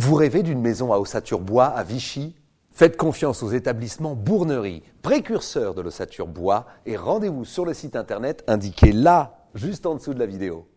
Vous rêvez d'une maison à ossature-bois à Vichy Faites confiance aux établissements Bournerie, précurseurs de l'ossature bois, et rendez-vous sur le site internet indiqué là, juste en dessous de la vidéo.